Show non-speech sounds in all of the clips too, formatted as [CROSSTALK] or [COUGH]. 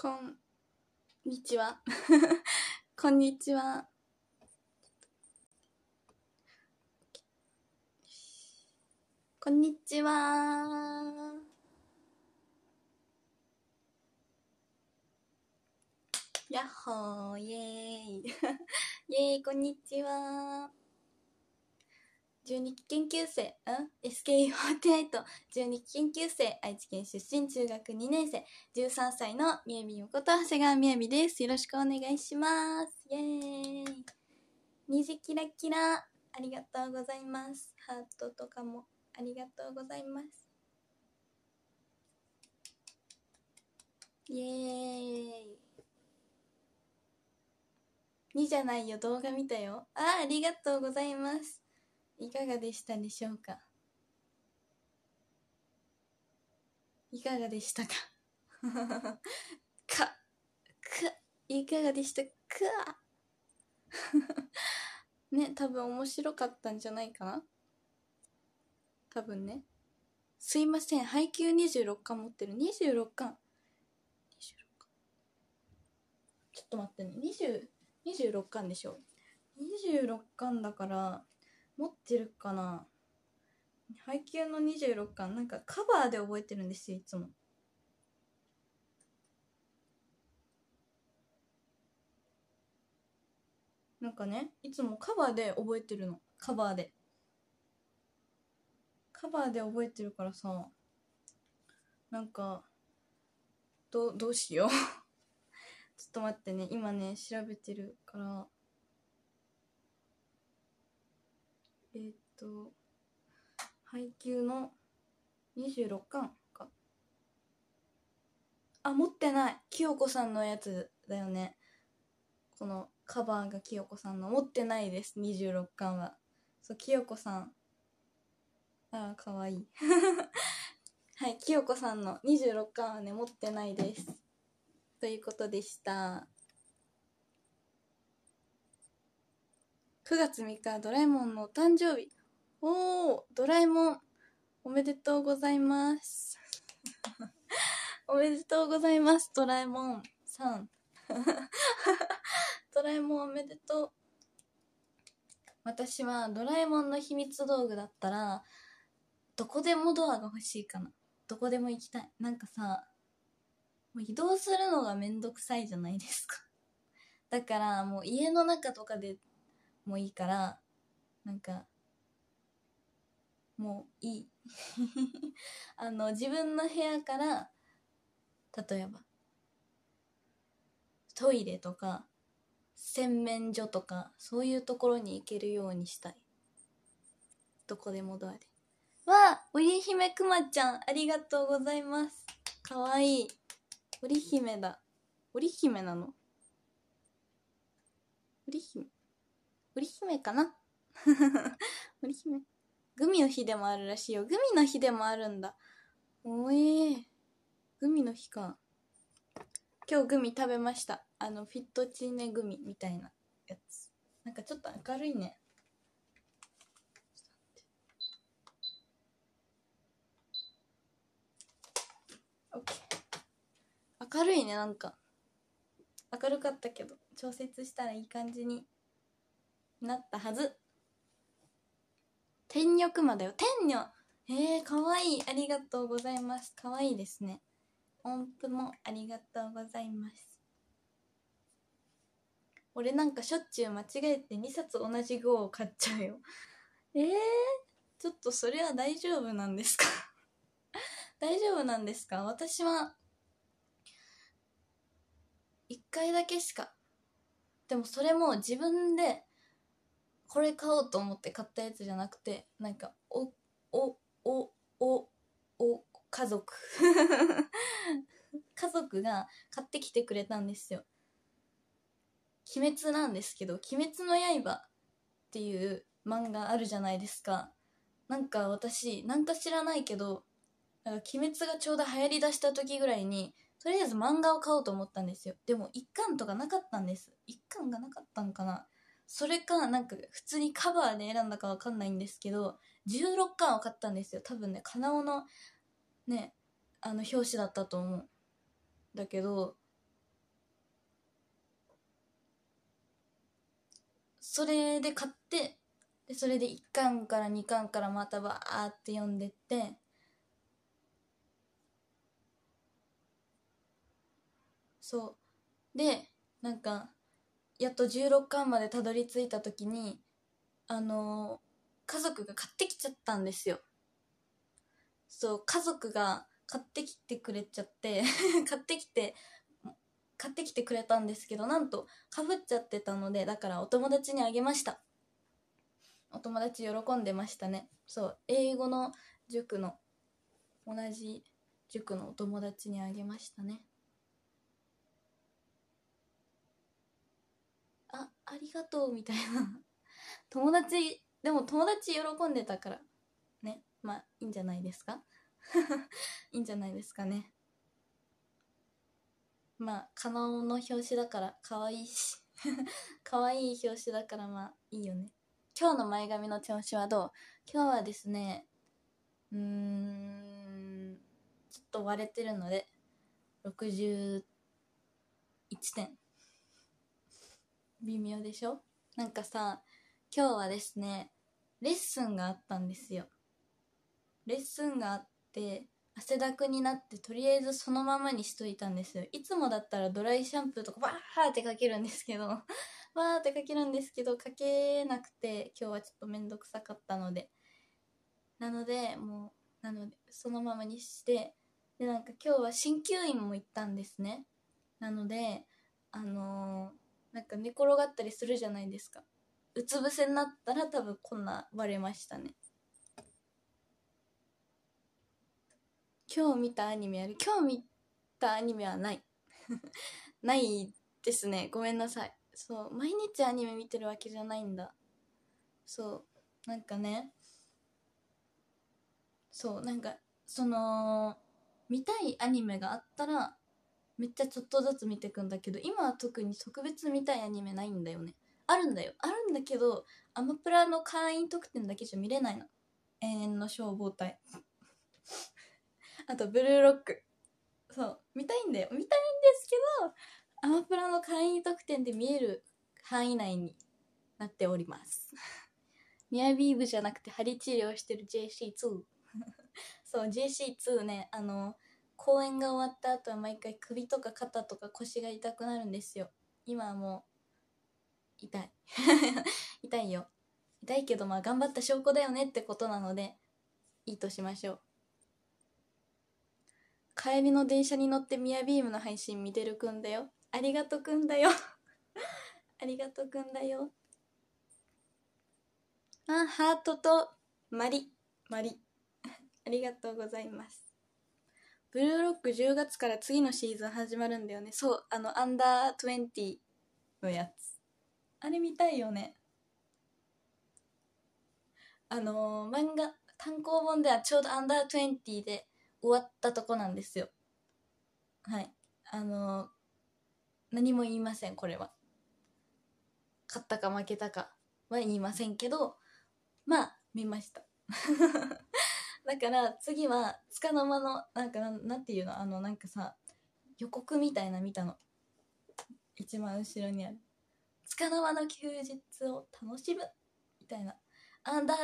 [LAUGHS] こんにちは。こんにちは。こんにちは。やっほー、イェーイ。[LAUGHS] イェーイ、こんにちは。12期研究生、うん SKE48、12期研究生、愛知県出身、中学2年生、13歳のみやみよこと、長谷川みやみです。よろしくお願いします。イェーイ。虹キラキラ、ありがとうございます。ハートとかもありがとうございます。イェーイ。2じゃないよ動画見たよあありがとうございますいかがでしたでしょうかいかがでしたか [LAUGHS] か、か、いかがでしたか [LAUGHS] ね、多分面白かったんじゃないかな多分ね。すいません、配給26巻持ってる。26巻。26巻。ちょっと待ってね。20、26巻でしょ。26巻だから、持ってるかな配給の26巻なんかカバーで覚えてるんですよいつもなんかねいつもカバーで覚えてるのカバーでカバーで覚えてるからさなんかどどうしよう [LAUGHS] ちょっと待ってね今ね調べてるからと、配給の26巻か。あ、持ってない清子さんのやつだよね。このカバーが清子さんの。持ってないです、26巻は。そう、清子さん。ああ、かわいい。[LAUGHS] はい、清子さんの26巻はね、持ってないです。ということでした。9月3日、ドラえもんのお誕生日。おお、ドラえもん。おめでとうございます。[LAUGHS] おめでとうございます、ドラえもんさん。[LAUGHS] ドラえもんおめでとう。私はドラえもんの秘密道具だったら、どこでもドアが欲しいかな。どこでも行きたい。なんかさ、もう移動するのがめんどくさいじゃないですか。だからもう家の中とかでもいいから、なんかもういい [LAUGHS] あの自分の部屋から例えばトイレとか洗面所とかそういうところに行けるようにしたいどこでもドアでわあ織姫くまちゃんありがとうございますかわいい織姫だ織姫なの織姫織姫かな [LAUGHS] 織姫グミの日でもあるらしいよ。グミの日でもあるんだ。おえー、グミの日か。今日グミ食べました。あの、フィットチーネグミみたいなやつ。なんかちょっと明るいね。明るいねなんか明るかったけど調節したらいい感じになったはず天女熊だよ。天女えー、かわいい。ありがとうございます。かわいいですね。音符もありがとうございます。俺なんかしょっちゅう間違えて2冊同じ号を買っちゃうよ。えー、ちょっとそれは大丈夫なんですか [LAUGHS] 大丈夫なんですか私は、1回だけしか。でもそれも自分でこれ買おうと思って買ったやつじゃなくてなんかおおおおお家族 [LAUGHS] 家族が買ってきてくれたんですよ鬼滅なんですけど「鬼滅の刃」っていう漫画あるじゃないですかなんか私なんか知らないけどなんか鬼滅がちょうど流行りだした時ぐらいにとりあえず漫画を買おうと思ったんですよでも1巻とかなかったんです1巻がなかったんかなそれか、なんか、普通にカバーで選んだかわかんないんですけど、16巻を買ったんですよ。多分ね、カナオの、ね、あの、表紙だったと思う。だけど、それで買って、で、それで1巻から2巻からまたバーって読んでって、そう。で、なんか、やっと16巻までたどり着いた時にあの家族が買ってきちゃったんですよそう家族が買ってきてくれちゃって [LAUGHS] 買ってきて買ってきてくれたんですけどなんとかぶっちゃってたのでだからお友達にあげましたお友達喜んでましたねそう英語の塾の同じ塾のお友達にあげましたねあありがとうみたいな [LAUGHS] 友達でも友達喜んでたからねまあいいんじゃないですか [LAUGHS] いいんじゃないですかねまあカノの表紙だから可愛いし [LAUGHS] 可愛い表紙だからまあいいよね今日の前髪の調子はどう今日はですねうーんちょっと割れてるので61点微妙でしょなんかさ今日はですねレッスンがあったんですよレッスンがあって汗だくになってとりあえずそのままにしといたんですよいつもだったらドライシャンプーとかバーってかけるんですけどバ [LAUGHS] ーってかけるんですけどかけなくて今日はちょっと面倒くさかったのでなのでもうなのでそのままにしてでなんか今日は鍼灸院も行ったんですねなのであのなんか寝転がったりするじゃないですかうつ伏せになったら多分こんな割れましたね今日見たアニメある今日見たアニメはない [LAUGHS] ないですねごめんなさいそう毎日アニメ見てるわけじゃないんだそうなんかねそうなんかその見たいアニメがあったらめっちゃちょっとずつ見てくんだけど今は特に特別見たいアニメないんだよねあるんだよあるんだけどアマプラの会員特典だけじゃ見れないの永遠の消防隊 [LAUGHS] あとブルーロックそう見たいんだよ見たいんですけどアマプラの会員特典で見える範囲内になっております [LAUGHS] ミアビーブじゃなくて針治療してる JC2 [LAUGHS] そう JC2 ねあの公演が終わった後は毎回首とか肩とか腰が痛くなるんですよ今はもう痛い [LAUGHS] 痛いよ痛いけどまあ頑張った証拠だよねってことなのでいいとしましょう帰りの電車に乗ってミヤビームの配信見てるくんだよありがとくんだよ [LAUGHS] ありがとくんだよあハートとマリマリ [LAUGHS] ありがとうございますブルーロック10月から次のシーズン始まるんだよねそうあのアンダー20のやつあれ見たいよねあのー、漫画単行本ではちょうどアンダー20で終わったとこなんですよはいあのー、何も言いませんこれは勝ったか負けたかは言いませんけどまあ見ましただから次はつかの間のなんかなんなていうのあのなんかさ予告みたいな見たの一番後ろにある「つかの間の休日を楽しむ」みたいな「アンダー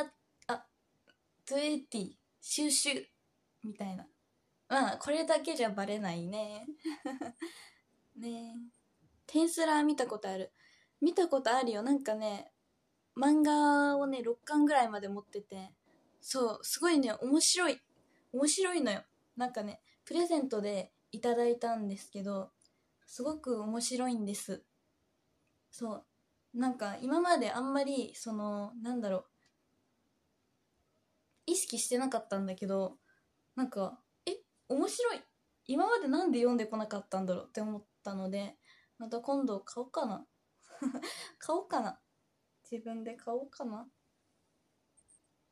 あ20ティ収集みたいなまあこれだけじゃバレないね [LAUGHS] ねテンスラー見たことある見たことあるよなんかね漫画をね6巻ぐらいまで持っててそうすごいね面白い面白いのよなんかねプレゼントでいただいたんですけどすごく面白いんですそうなんか今まであんまりそのなんだろう意識してなかったんだけどなんかえ面白い今まで何で読んでこなかったんだろうって思ったのでまた今度買おうかな [LAUGHS] 買おうかな自分で買おうかな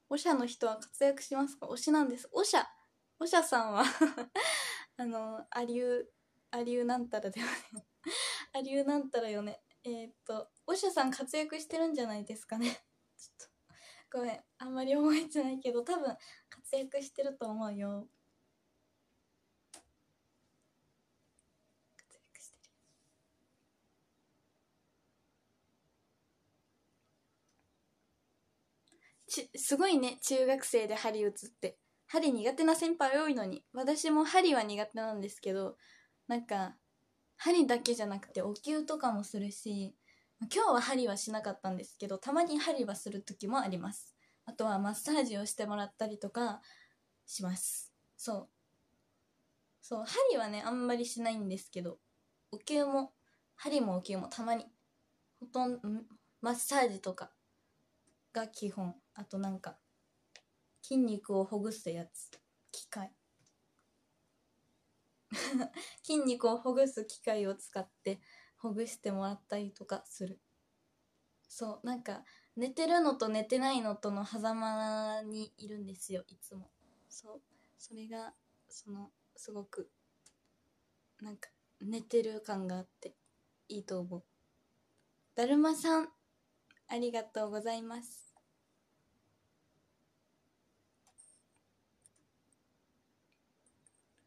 おしゃの人は活躍しますか推しなんです。おしゃおしゃさんは [LAUGHS] あの、ありゅう、ありゅうなんたらだよね [LAUGHS] ありゅうなんたらよね。えー、っと、おしゃさん活躍してるんじゃないですかね [LAUGHS] ちょっと、ごめん。あんまり覚えてないけど、多分活躍してると思うよ。ちすごいね中学生で針打つって針苦手な先輩多いのに私も針は苦手なんですけどなんか針だけじゃなくてお灸とかもするし今日は針はしなかったんですけどたまに針はする時もありますあとはマッサージをしてもらったりとかしますそうそう針はねあんまりしないんですけどお灸も針もお灸もたまにほとんどマッサージとかが基本あとなんか筋肉をほぐすやつ機械 [LAUGHS] 筋肉をほぐす機械を使ってほぐしてもらったりとかするそうなんか寝てるのと寝てないのとの狭間にいるんですよいつもそうそれがそのすごくなんか寝てる感があっていいと思うだるまさんありがとうございます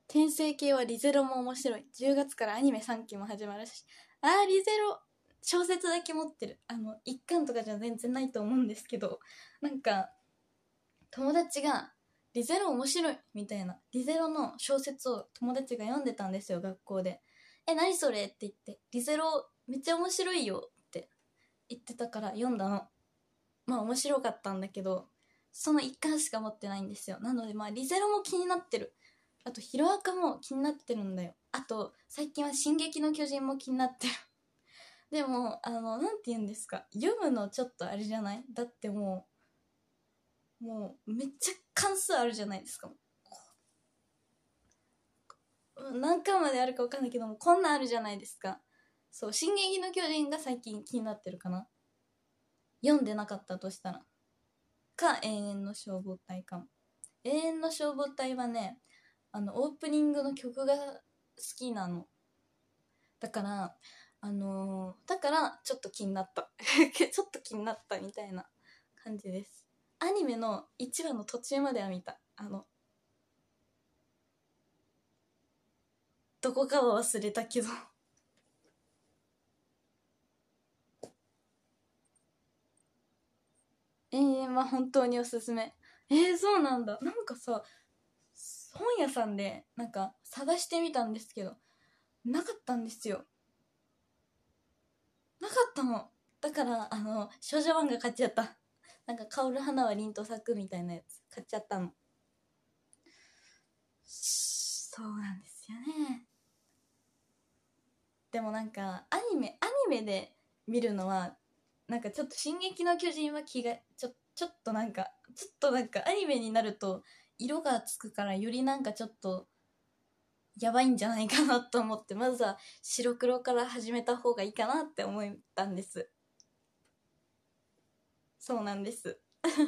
転生系はリゼロも面白い。10月からアニメ3期も始まるし。あー、リゼロ小説だけ持ってる。あの、一巻とかじゃ全然ないと思うんですけど、なんか、友達が、リゼロ面白いみたいな。リゼロの小説を友達が読んでたんですよ、学校で。え、何それって言って、リゼロめっちゃ面白いよって言ってたから読んだの。まあ面白かったんだけど、その一巻しか持ってないんですよ。なのでまあリゼロも気になってる。あと、ヒロアカも気になってるんだよ。あと、最近は進撃の巨人も気になってる。[LAUGHS] でも、あの、なんて言うんですか。読むのちょっとあれじゃないだってもう、もう、めっちゃ関数あるじゃないですか。何巻まであるか分かんないけども、こんなんあるじゃないですか。そう、進撃の巨人が最近気になってるかな。読んでなかったとしたら。か、永遠の消防隊かも。永遠の消防隊はね、あのオープニングの曲が好きなのだからあのー、だからちょっと気になった [LAUGHS] ちょっと気になったみたいな感じですアニメの1話の途中までは見たあのどこかは忘れたけど永遠は本当におすすめえー、そうなんだなんかさ本屋さんでなんか探してみたんですけどなかったんですよなかったのだからあの少女漫画買っちゃったなんか「薫花は凛と咲く」みたいなやつ買っちゃったのそうなんですよねでもなんかアニメアニメで見るのはなんかちょっと「進撃の巨人」は気がちょちょっとなんかちょっとなんかアニメになると色がつくからよりなんかちょっとやばいんじゃないかなと思ってまずは白黒から始めた方がいいかなって思ったんですそうなんです [LAUGHS]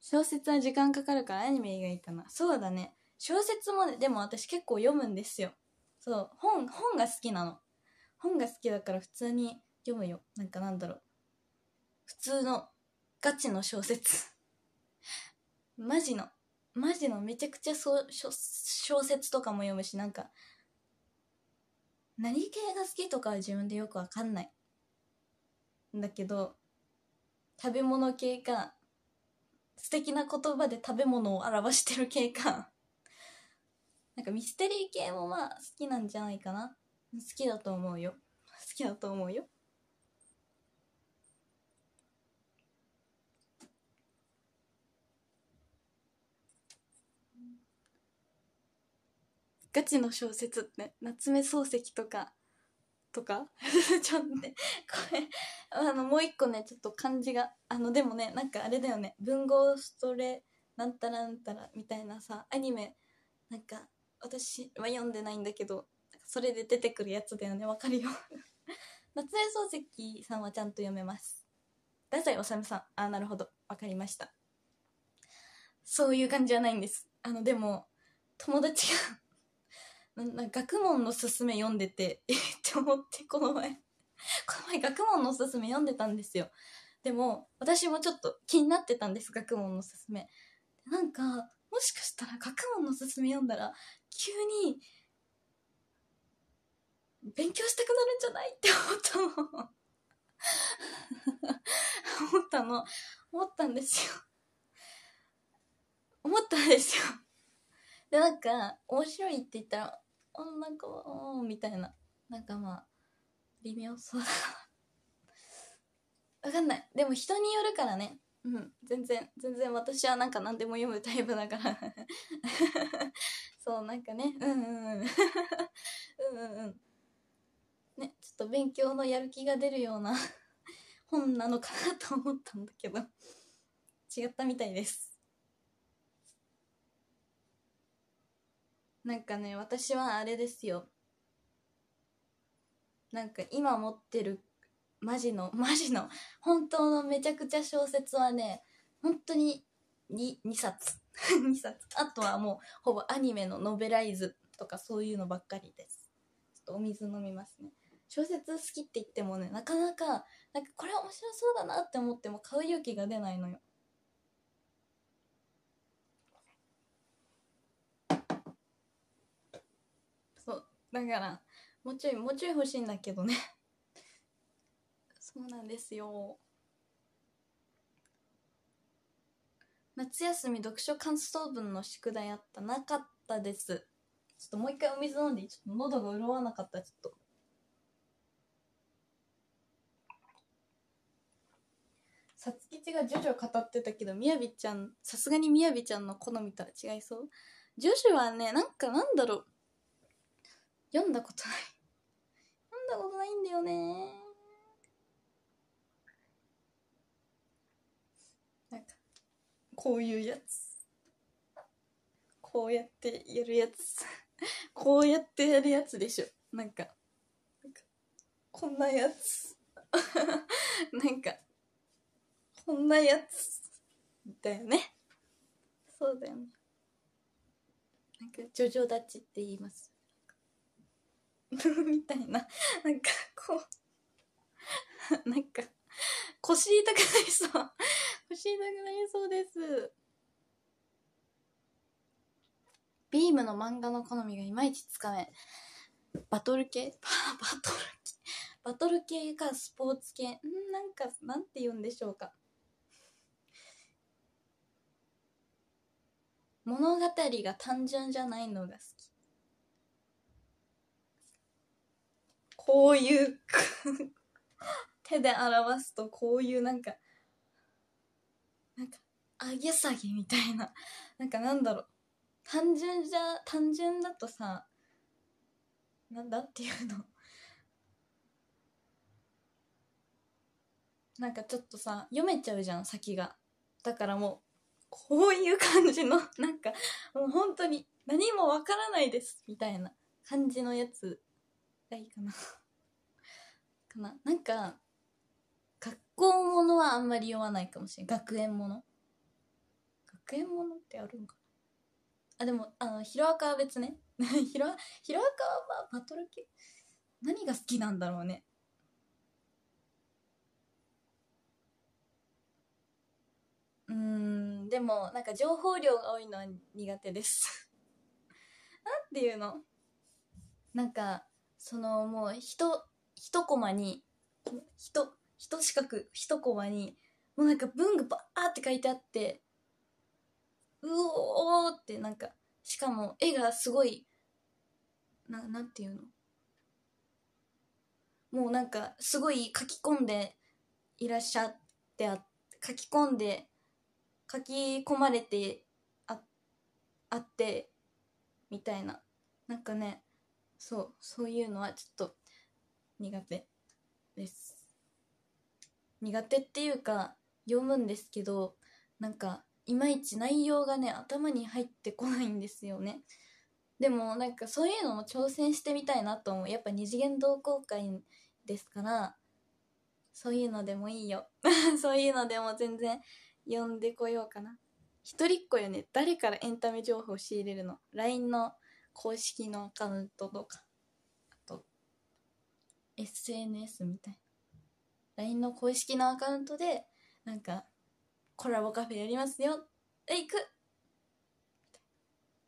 小説は時間かかるからアニメがいいかなそうだね小説もでも私結構読むんですよそう本本が好きなの本が好きだから普通に読むよなんかなんだろう普通のガチの小説マジのマジのめちゃくちゃそう小説とかも読むしなんか何系が好きとかは自分でよくわかんないんだけど食べ物系か素敵な言葉で食べ物を表してる系か [LAUGHS] なんかミステリー系もまあ好きなんじゃないかな好きだと思うよ好きだと思うよガチの小説って夏目漱石とかとか [LAUGHS] ちょっとねこれあのもう一個ねちょっと漢字があのでもねなんかあれだよね文豪ストレなんたらなんたらみたいなさアニメなんか私は読んでないんだけどそれで出てくるやつだよねわかるよ [LAUGHS] 夏目漱石さんはちゃんと読めます太宰治さんあーなるほどわかりましたそういう感じじゃないんですあのでも友達がな学問のすすめ読んでて、[LAUGHS] えって思って、この前 [LAUGHS] この前学問のすすめ読んでたんですよ。でも、私もちょっと気になってたんです、学問のすすめ。なんか、もしかしたら学問のすすめ読んだら、急に、勉強したくなるんじゃないって思ったの。[LAUGHS] 思ったの。思ったんですよ。思ったんですよ。で、なんか、面白いって言ったら、女子みたいななんかまあ微妙そうだ [LAUGHS] わかんないでも人によるからねうん全然全然私はなんか何でも読むタイプだから [LAUGHS] そうなんかねうんうんうん [LAUGHS] うんうんうんねちょっと勉強のやる気が出るような本なのかなと思ったんだけど違ったみたいですなんかね私はあれですよなんか今持ってるマジの [LAUGHS] マジの本当のめちゃくちゃ小説はね本当に 2, 2冊2 [LAUGHS] 冊あとはもうほぼアニメのノベライズとかそういうのばっかりですちょっとお水飲みますね小説好きって言ってもねなかなかなんかこれ面白そうだなって思っても買う勇気が出ないのよだからもうちょいもうちょい欲しいんだけどね [LAUGHS] そうなんですよ夏休み読書感想文の宿題あったなかったですちょっともう一回お水飲んでちょっと喉が潤わなかったちょっとさつきちがジョジョ語ってたけどみやびちゃんさすがにみやびちゃんの好みとは違いそうジョジョはねなんかなんだろう読んだことない読んだことないんだよねなんかこういうやつこうやってやるやつこうやってやるやつでしょなんかこんなやつ [LAUGHS] なんかこんなやつだよねそうだよねなんかジョジョ立ちって言います [LAUGHS] みたいな、なんかこう、[LAUGHS] なんか、腰痛くなりそう。腰痛くなりそうです。ビームの漫画の好みがいまいちつかめバトル系 [LAUGHS] バトル系バトル系かスポーツ系んなんかなんて言うんでしょうか物語が単純じゃないのが好こういう手で表すとこういうなんかなんか上げ下げみたいななんかなんだろう単純じゃ単純だとさなんだっていうのなんかちょっとさ読めちゃうじゃん先がだからもうこういう感じのなんかもう本当に何もわからないですみたいな感じのやつがいいかなかななんか学校ものはあんまり読まないかもしれない学園もの学園ものってあるんかなあでもあのヒロアカは別ね [LAUGHS] ヒロアカはまあバトル系何が好きなんだろうねうんでもなんか情報量が多いのは苦手です [LAUGHS] なんていうのなんかそのもう人一コマに一一四角一コマにもうなんか文具バーって書いてあってうおーってなんかしかも絵がすごいななんていうのもうなんかすごい書き込んでいらっしゃってあ書き込んで書き込まれてああってみたいななんかねそうそういうのはちょっと苦手です苦手っていうか読むんですけどなんかいまいち内容がね頭に入ってこないんですよね [LAUGHS] でもなんかそういうのも挑戦してみたいなと思うやっぱ二次元同好会ですからそういうのでもいいよ [LAUGHS] そういうのでも全然呼んでこようかな一人っ子よね誰からエンタメ情報を仕入れるの LINE の公式のアカウントとか SNS みたいな LINE の公式のアカウントでなんかコラボカフェやりますよえ行く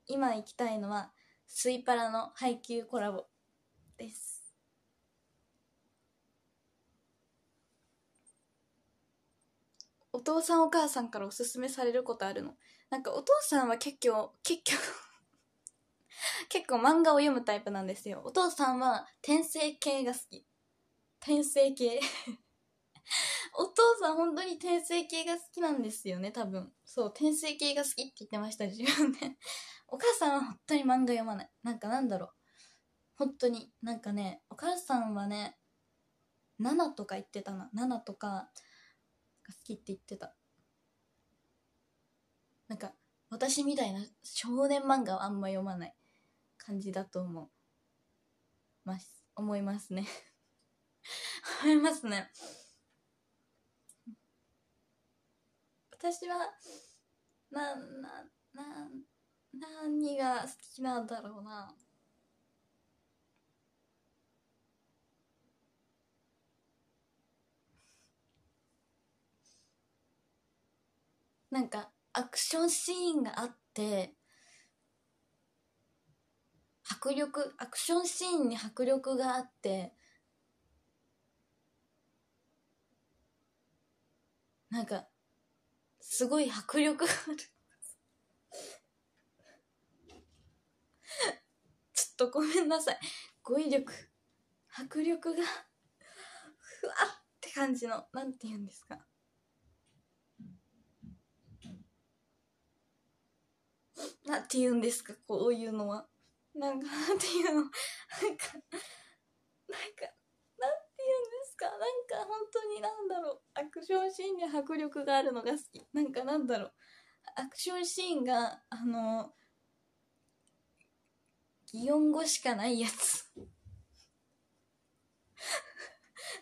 今行きたいのはスイパラの配給コラボですお父さんお母さんからおすすめされることあるのなんかお父さんは結局結局 [LAUGHS] 結構漫画を読むタイプなんですよ。お父さんは転生系が好き。転生系 [LAUGHS] お父さん本当に転生系が好きなんですよね、多分。そう、転生系が好きって言ってました、自分で [LAUGHS] お母さんは本当に漫画読まない。なんかなんだろう。本当に、なんかね、お母さんはね、7とか言ってたな。7とか、好きって言ってた。なんか、私みたいな少年漫画はあんま読まない。感じだと思うます思いますね思いますね私はななな何が好きなんだろうななんかアクションシーンがあって迫力アクションシーンに迫力があってなんかすごい迫力がある [LAUGHS] ちょっとごめんなさい語彙力迫力がふわって感じのなんて言うんですかなんて言うんですかこういうのは。なんかなんていうの [LAUGHS] なんかなんかなんていうんですかなんか本当になんだろうアクションシーンに迫力があるのが好きなんかなんだろうアクションシーンがあの擬音語しかないやつ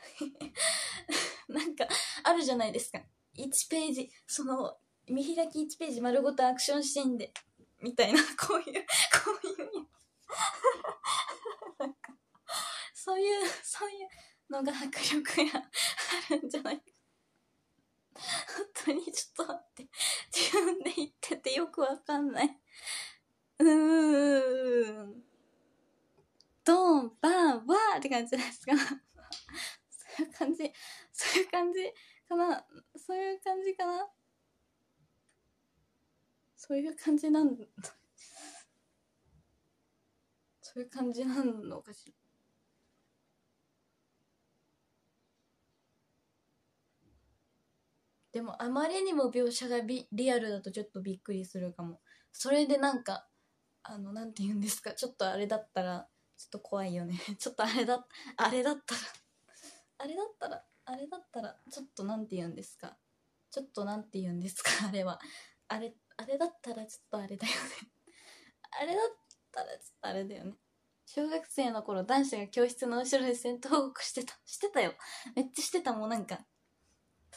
[LAUGHS] なんかあるじゃないですか1ページその見開き1ページ丸ごとアクションシーンでみたいなこういうこういうそういうそういうのが迫力があるんじゃないか本当にちょっと待って自分で言っててよくわかんないうーんドンバンワーって感じですかそういう感じそういう感じかなそういう感じかなそういう感じなんそういう感じなのかしらでもあまりにも描写がリアルだとちょっとびっくりするかもそれでなんかあのなんて言うんですかちょっとあれだったらちょっと怖いよね [LAUGHS] ちょっとあれだあれだったらあれだったらあれだったらちょっとなんて言うんですかちょっとなんて言うんですか [LAUGHS] あれはあれあれだったらちょっとあれだよね [LAUGHS] あれだったらちょっとあれだよね小学生の頃男子が教室の後ろで戦闘をしてたしてたよめっちゃしてたもうなんか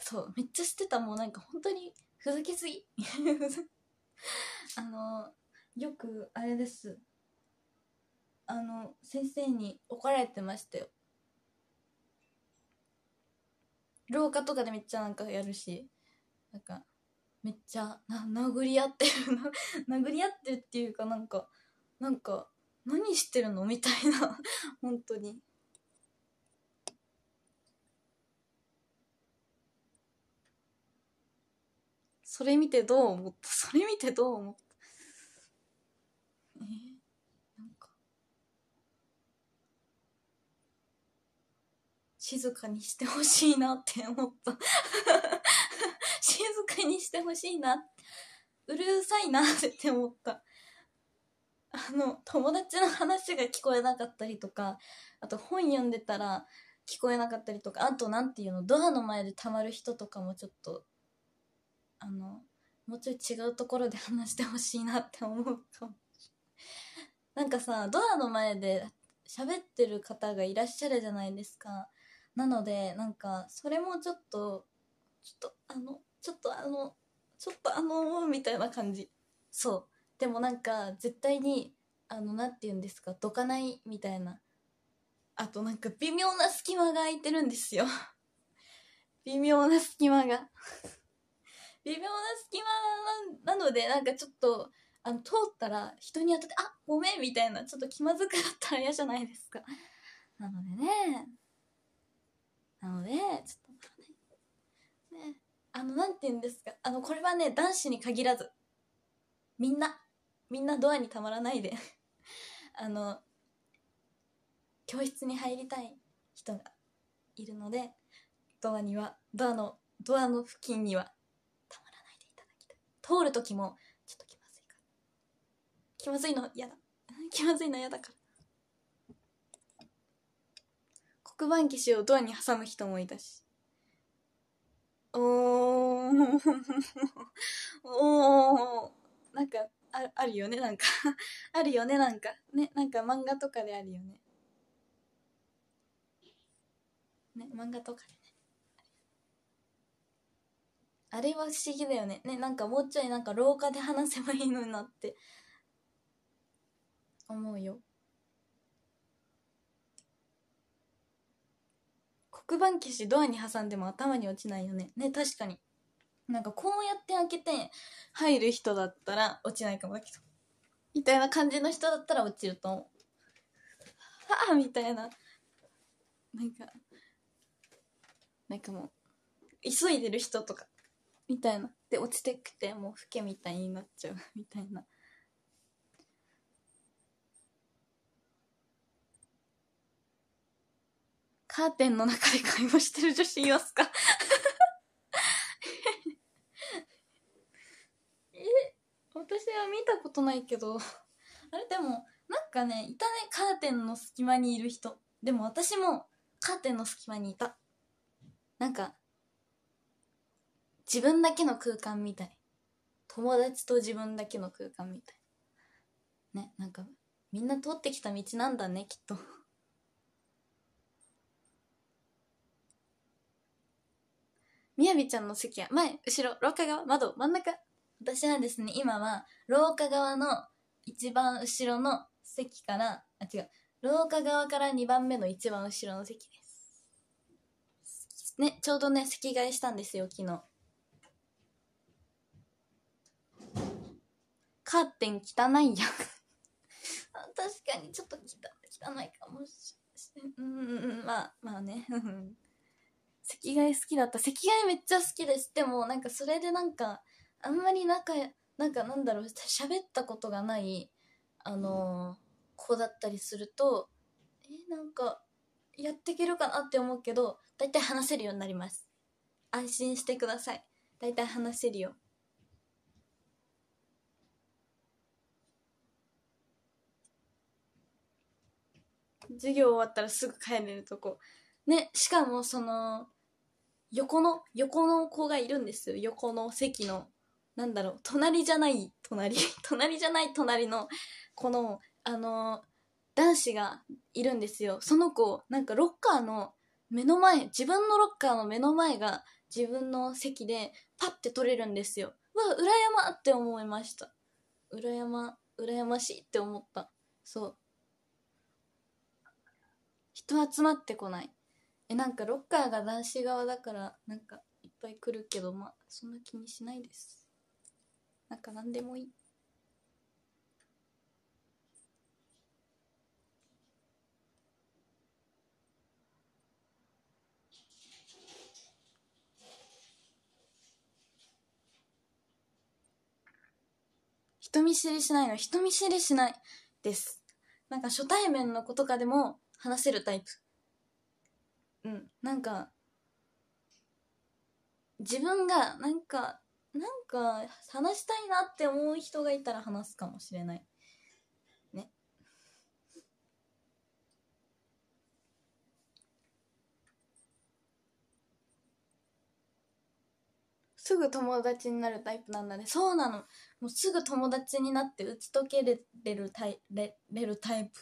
そうめっちゃしてたもうなんか本当にふざけすぎ [LAUGHS] あのよくあれですあの先生に怒られてましたよ廊下とかでめっちゃなんかやるしなんかめっちゃな殴り合ってる [LAUGHS] 殴り合ってるっていうかなんかなんか何してるのみたいな [LAUGHS] 本当にそれ見てどう思ったそれ見てどう思ったえなんか静かにしてほしいなって思った [LAUGHS] 静かにしてほしいなうるさいなって思ったあの友達の話が聞こえなかったりとかあと本読んでたら聞こえなかったりとかあと何ていうのドアの前でたまる人とかもちょっとあのもうちょい違うところで話してほしいなって思うかもなんかさドアの前で喋ってる方がいらっしゃるじゃないですか。なのでなんかそれもちょっとちょっとあのちょっとあのちょっとあのみたいな感じ。そうでもなんか絶対にあの何て言うんですかどかないみたいなあとなんか微妙な隙間が空いてるんですよ微妙な隙間が微妙な隙間なのでなんかちょっとあの通ったら人に当たって「あごめん」みたいなちょっと気まずくなったら嫌じゃないですかなのでねなのでちょっとねあのなんて言うんですかあのこれはね男子に限らずみんなみんなドアにたまらないで [LAUGHS] あの教室に入りたい人がいるのでドアにはドアのドアの付近には通る時もちょっと気まずいから気まずいの嫌だ [LAUGHS] 気まずいの嫌だから黒板消しをドアに挟む人もいたしおー [LAUGHS] おーなんかああるよねなんか [LAUGHS] あるよねなんかねなんか漫画とかであるよねね漫画とかであれは不思議だよね。ね、なんかもうちょいなんか廊下で話せばいいのになって、思うよ。黒板消しドアに挟んでも頭に落ちないよね。ね、確かに。なんかこうやって開けて入る人だったら落ちないかもだけど。みたいな感じの人だったら落ちると思う。はあみたいな。なんか、なんかもう、急いでる人とか。みたいなで落ちてきてもうフケみたいになっちゃう [LAUGHS] みたいなカーテンの中で会話してる女子いますか [LAUGHS] え私は見たことないけどあれでもなんかねいたねカーテンの隙間にいる人でも私もカーテンの隙間にいたなんか自分だけの空間みたい友達と自分だけの空間みたいねなんかみんな通ってきた道なんだねきっとみやびちゃんの席は前後ろ廊下側窓真ん中私はですね今は廊下側の一番後ろの席からあ違う廊下側から2番目の一番後ろの席ですねちょうどね席替えしたんですよ昨日カーテン汚いやん [LAUGHS] 確かにちょっと汚いかもしれないうんまあまあね赤外 [LAUGHS] 好きだった赤外めっちゃ好きですでもなんかそれでなんかあんまり仲なんかなんだろう喋ったことがないあのー、子だったりするとえなんかやっていけるかなって思うけどだいたい話せるようになります安心してくださいだいたい話せるよ授業終わったらすぐ帰れるとこねしかもその横の横の子がいるんですよ横の席のなんだろう隣じゃない隣 [LAUGHS] 隣じゃない隣のこのあの男子がいるんですよその子なんかロッカーの目の前自分のロッカーの目の前が自分の席でパッて取れるんですようわ羨まって思いました羨ま羨ましいって思ったそう人集まってこないえなんかロッカーが男子側だからなんかいっぱい来るけどまあそんな気にしないですなんか何でもいい人見知りしないの人見知りしないですなんか初対面の子とかでも話せるタイプうんなんか自分がなんかなんか話したいなって思う人がいたら話すかもしれないねすぐ友達になるタイプなんだねそうなのもうすぐ友達になって打ち解けれるタイれれるタイプ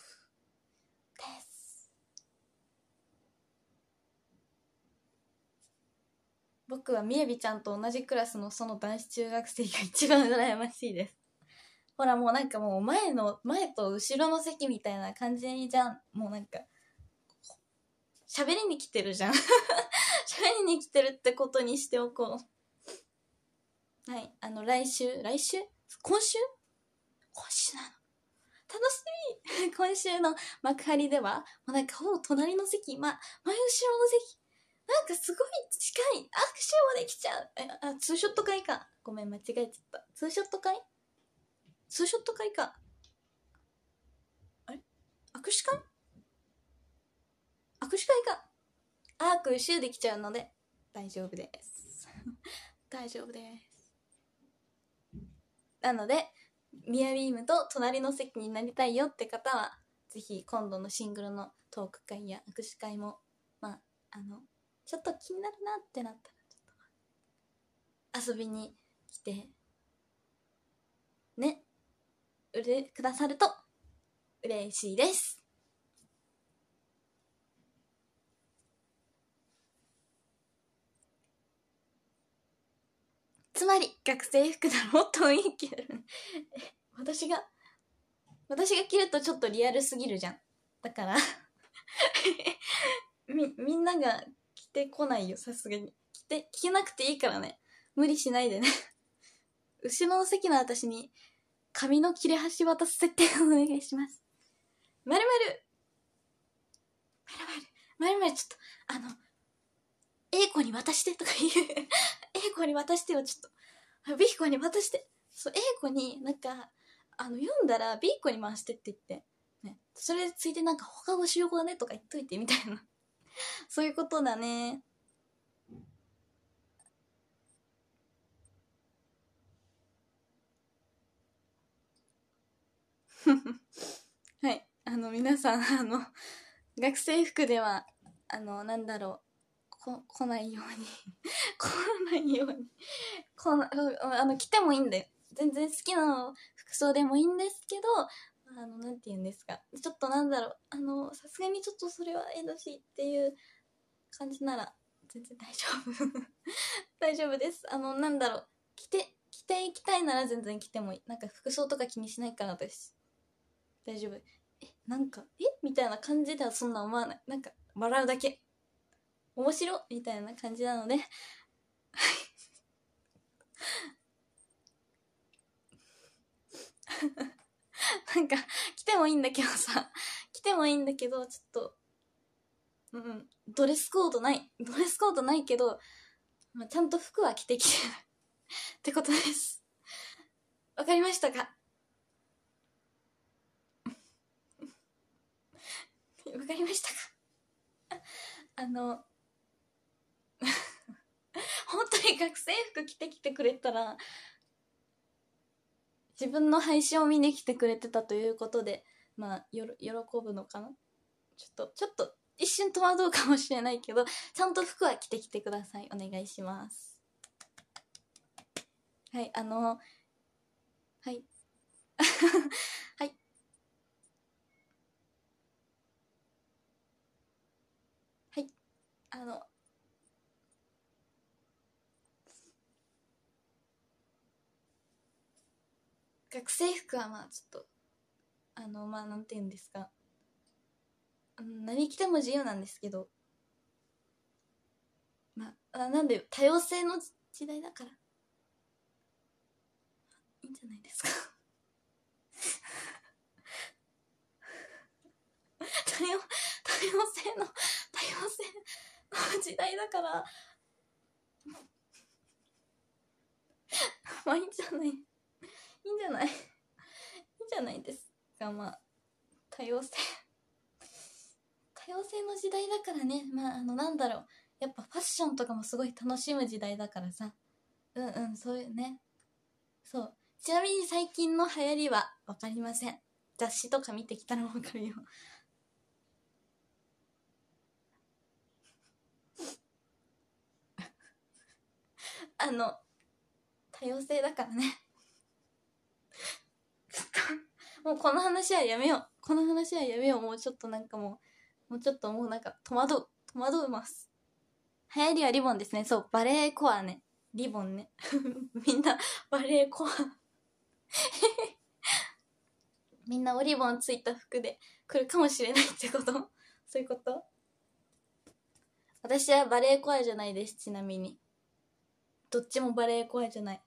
僕はみえびちゃんと同じクラスのその男子中学生が一番羨ましいです。ほらもうなんかもう前の、前と後ろの席みたいな感じじゃん。もうなんか、喋りに来てるじゃん。喋りに来てるってことにしておこう。はい。あの、来週、来週今週今週なの。楽しみ [LAUGHS] 今週の幕張では、もうなんかほぼ隣の席、まあ、前後ろの席、なんかすごい近い握手もできちゃうあ、ツーショット会か。ごめん、間違えちゃった。ツーショット会ツーショット会か。あれ握手会握手会か。握手できちゃうので、大丈夫です。[LAUGHS] 大丈夫です。なので、ミアビームと隣の席になりたいよって方は、ぜひ今度のシングルのトーク会や握手会も、まあ、あの、ちょっと気になるなってなったらちょっと遊びに来てねうれくださると嬉しいですつまり学生服だもっといいけど私が私が着るとちょっとリアルすぎるじゃんだから [LAUGHS] みみんながてこないよ、さすがに。来て、聞けなくていいからね。無理しないでね。[LAUGHS] 後ろの席の私に、髪の切れ端渡す設定をお願いします。まるまるまるまるまるちょっと、あの、A 子に渡してとか言う。A [LAUGHS] 子に渡してよ、ちょっと。B 子に渡して。そう、A 子になんか、あの、読んだら B 子に回してって言って。ね。それついてなんか他の集合ねとか言っといてみたいな。[LAUGHS] そういうことだね。はい。あの、皆さん、あの、学生服では、あの、なんだろう。こ、来ないように [LAUGHS] 来ないようにこあの、来てもいいんだよ。全然好きな服装でもいいんですけど、あの、なんて言うんですか。ちょっとなんだろう。あの、さすがにちょっとそれは NG っていう感じなら、全然大丈夫。[LAUGHS] 大丈夫です。あの、なんだろう。着て、着ていきたいなら全然着てもいい。なんか服装とか気にしないから私。大丈夫。え、なんか、えみたいな感じではそんな思わない。なんか、笑うだけ。面白みたいな感じなので、はい。[LAUGHS] なんか、来てもいいんだけどさ、[LAUGHS] 来てもいいんだけど、ちょっと、うん、ドレスコードない、ドレスコードないけど、まあ、ちゃんと服は着てきてる [LAUGHS] ってことです。わかりましたかわかりましたかあの、本当に学生服着てきてくれたら、自分の配信を見に来てくれてたということで、まあ、よろ、喜ぶのかなちょっと、ちょっと、一瞬戸惑うかもしれないけど、ちゃんと服は着てきてください。お願いします。はい、あの、はい。[LAUGHS] はい。はい。あの、学生服はまあちょっとあのまあなんて言うんですか何着ても自由なんですけどまあなんで多様性の時代だからいいんじゃないですか [LAUGHS] 多様多様性の多様性の時代だからまあいいんじゃないいいんじゃない [LAUGHS] いいんじゃないですがまあ多様性多様性の時代だからねまああのなんだろうやっぱファッションとかもすごい楽しむ時代だからさうんうんそういうねそうちなみに最近の流行りは分かりません雑誌とか見てきたら分かるよ [LAUGHS] あの多様性だからね [LAUGHS] もうこの話はやめよう。この話はやめよう。もうちょっとなんかもう、もうちょっともうなんか戸惑う。戸惑うます。流行りはリボンですね。そう、バレエコアね。リボンね。[LAUGHS] みんな、バレエコア [LAUGHS] みんなおリボンついた服で来るかもしれないってことそういうこと私はバレエコアじゃないです、ちなみに。どっちもバレエコアじゃない。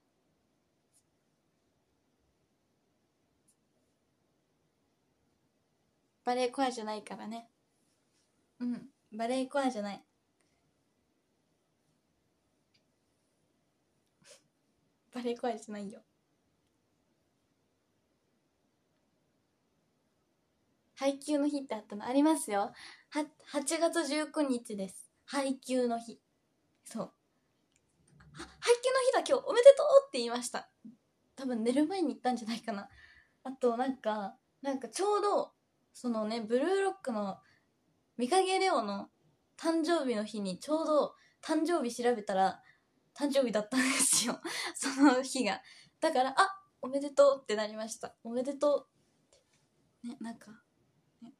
バレエコアじゃないからねうんバレエコアじゃないバレエコアじゃないよ配給の日ってあったのありますよは8月19日です配給の日そう配給の日だ今日おめでとうって言いました多分寝る前に行ったんじゃないかなあとなんかなんかちょうどそのね、ブルーロックの三影レオの誕生日の日にちょうど誕生日調べたら誕生日だったんですよ [LAUGHS] その日が。だから、あおめでとうってなりました。おめでとう。ね、なんか、ね、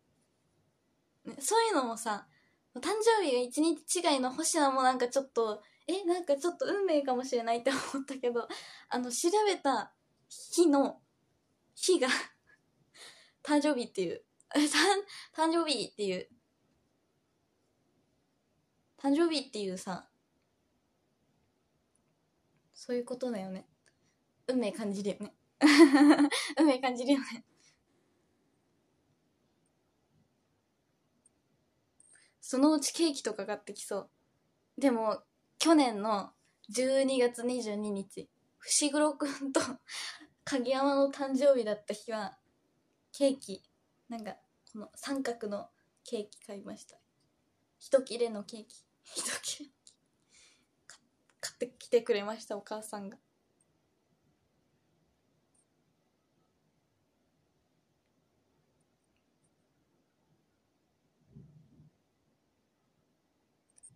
ね、そういうのもさ、誕生日が一日違いの星野もなんかちょっと、え、なんかちょっと運命かもしれないって思ったけど、あの、調べた日の、日が誕生日っていう誕生日っていう。誕生日っていうさ、そういうことだよね。運命感じるよね。[LAUGHS] 運命感じるよね。そのうちケーキとか買ってきそう。でも、去年の12月22日、伏黒くんと [LAUGHS] 鍵山の誕生日だった日は、ケーキなんかこの三角のケーキ買いました一切れのケーキ一切れのケーキ買ってきてくれましたお母さんが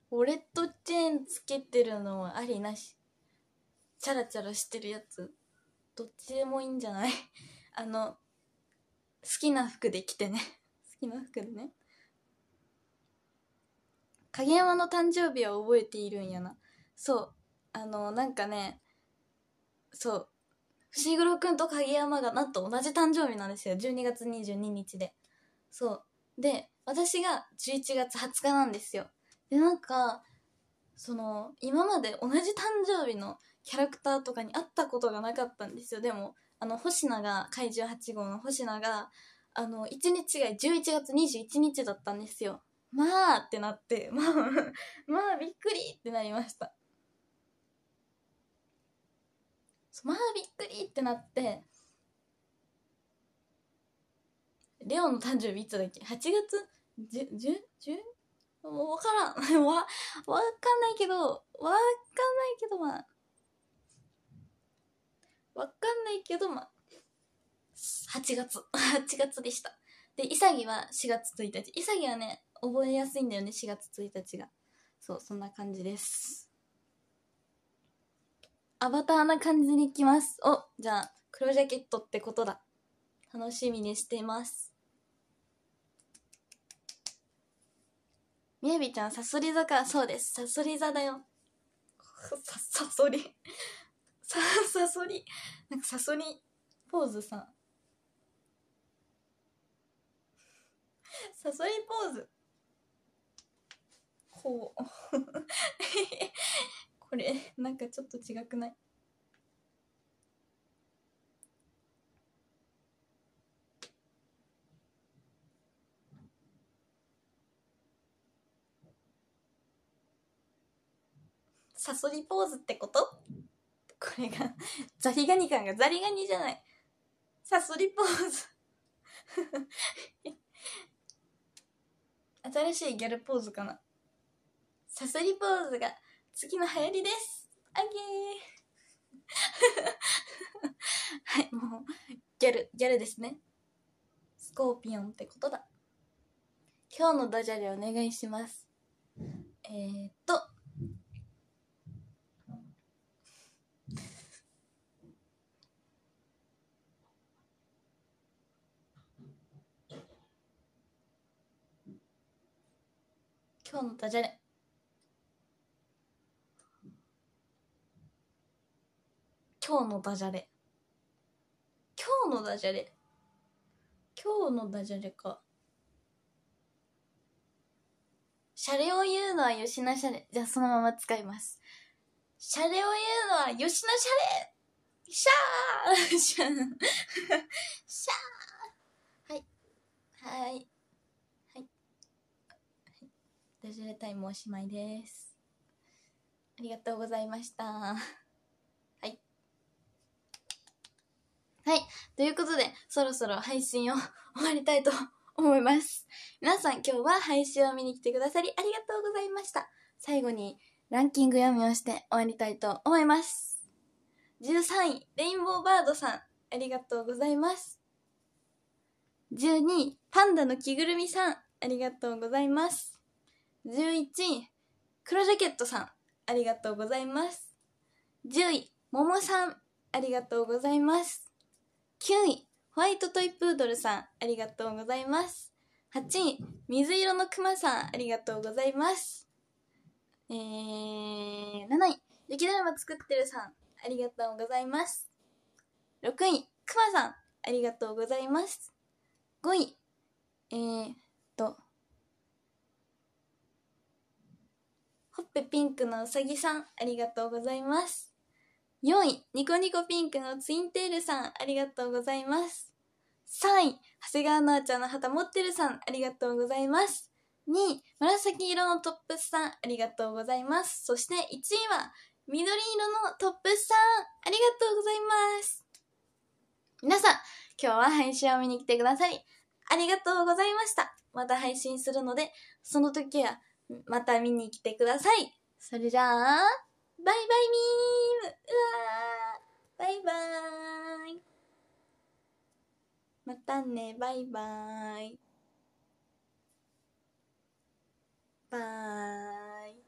俺とレットチェーンつけてるのはありなしチャラチャラしてるやつどっちでもいいんじゃない [LAUGHS] あの好きな服で着てね [LAUGHS] 好きな服でね影山の誕生日は覚えているんやなそうあのなんかねそう伏黒くんと影山がなんと同じ誕生日なんですよ12月22日でそうで私が11月20日なんですよでなんかその今まで同じ誕生日のキャラクターとかに会ったことがなかったんですよでもあの星名が怪獣8号の星名があの1日が11月21日だったんですよまあってなって [LAUGHS] まあまあびっくりってなりましたまあびっくりってなってレオの誕生日いつだっけ ?8 月 10?10? もう分からん。[LAUGHS] わ、わかんないけど、わかんないけど、まあ、わかんないけど、まあ、8月。8 [LAUGHS] 月でした。で、潔は4月1日。潔はね、覚えやすいんだよね、4月1日が。そう、そんな感じです。アバターな感じにきます。お、じゃあ、黒ジャケットってことだ。楽しみにしてます。みやびちゃん、さそり座か。そうです。さそり座だよ。[LAUGHS] さ、さそり。さ、サソリ。なんかさそり、ポーズさ。ん。さそりポーズ。こう。[LAUGHS] これ、なんかちょっと違くないサソリポーズってことこれが [LAUGHS] ザリガニ感が、ザリガニじゃない。さすりポーズ [LAUGHS] 新しいギャルポーズかな。さすりポーズが次の流行りです。あげー [LAUGHS] はい、もう、ギャル、ギャルですね。スコーピオンってことだ。今日のダジャレお願いします。えー、っと、今日のダジャレ。今日のダジャレ。今日のダジャレ。今日のダジャレか。シャレを言うのはよしなシャレ。じゃあそのまま使います。シャレを言うのはよしなシャレシャー [LAUGHS] シャー [LAUGHS] はい。はい。ダジャレタイムおしまいです。ありがとうございました。はい。はい。ということで、そろそろ配信を終わりたいと思います。皆さん今日は配信を見に来てくださりありがとうございました。最後にランキング読みをして終わりたいと思います。13位、レインボーバードさん、ありがとうございます。12位、パンダの着ぐるみさん、ありがとうございます。11位、黒ジャケットさん、ありがとうございます。10位、桃さん、ありがとうございます。9位、ホワイトトイプードルさん、ありがとうございます。8位、水色のクマさん、ありがとうございます。えー、7位、雪だるま作ってるさん、ありがとうございます。6位、くまさん、ありがとうございます。5位、えー、プピンクのうさぎさん、ありがとうございます。4位、ニコニコピンクのツインテールさん、ありがとうございます。3位、長谷川奈ちゃんの旗持ってるさん、ありがとうございます。2位、紫色のトップスさん、ありがとうございます。そして1位は、緑色のトップスさん、ありがとうございます。皆さん、今日は配信を見に来てくださり、ありがとうございました。また配信するので、その時はまた見に来てください。それじゃあ、バイバイみーうわーバイバーイまたね、バイバーイ。バイ。